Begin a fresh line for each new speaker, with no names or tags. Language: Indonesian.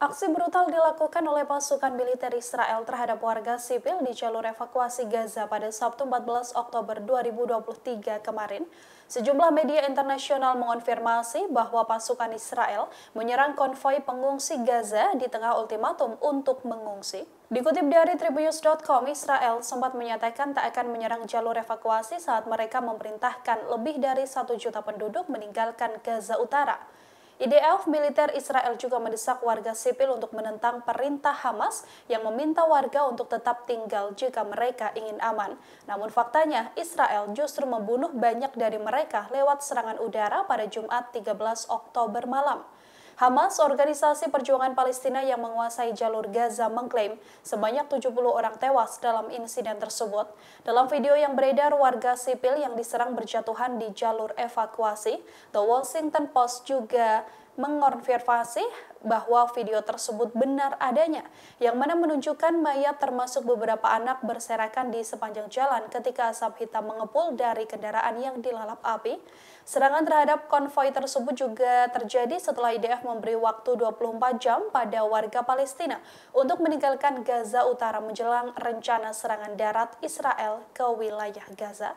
Aksi brutal dilakukan oleh pasukan militer Israel terhadap warga sipil di jalur evakuasi Gaza pada Sabtu 14 Oktober 2023 kemarin. Sejumlah media internasional mengonfirmasi bahwa pasukan Israel menyerang konvoi pengungsi Gaza di tengah ultimatum untuk mengungsi. Dikutip dari Tribunnews.com, Israel sempat menyatakan tak akan menyerang jalur evakuasi saat mereka memerintahkan lebih dari satu juta penduduk meninggalkan Gaza Utara. IDF militer Israel juga mendesak warga sipil untuk menentang perintah Hamas yang meminta warga untuk tetap tinggal jika mereka ingin aman. Namun faktanya, Israel justru membunuh banyak dari mereka lewat serangan udara pada Jumat 13 Oktober malam. Hamas, organisasi perjuangan Palestina yang menguasai jalur Gaza mengklaim sebanyak 70 orang tewas dalam insiden tersebut. Dalam video yang beredar, warga sipil yang diserang berjatuhan di jalur evakuasi. The Washington Post juga mengonfirmasi bahwa video tersebut benar adanya, yang mana menunjukkan mayat termasuk beberapa anak berserakan di sepanjang jalan ketika asap hitam mengepul dari kendaraan yang dilalap api. Serangan terhadap konvoi tersebut juga terjadi setelah IDF memberi waktu 24 jam pada warga Palestina untuk meninggalkan Gaza Utara menjelang rencana serangan darat Israel ke wilayah Gaza.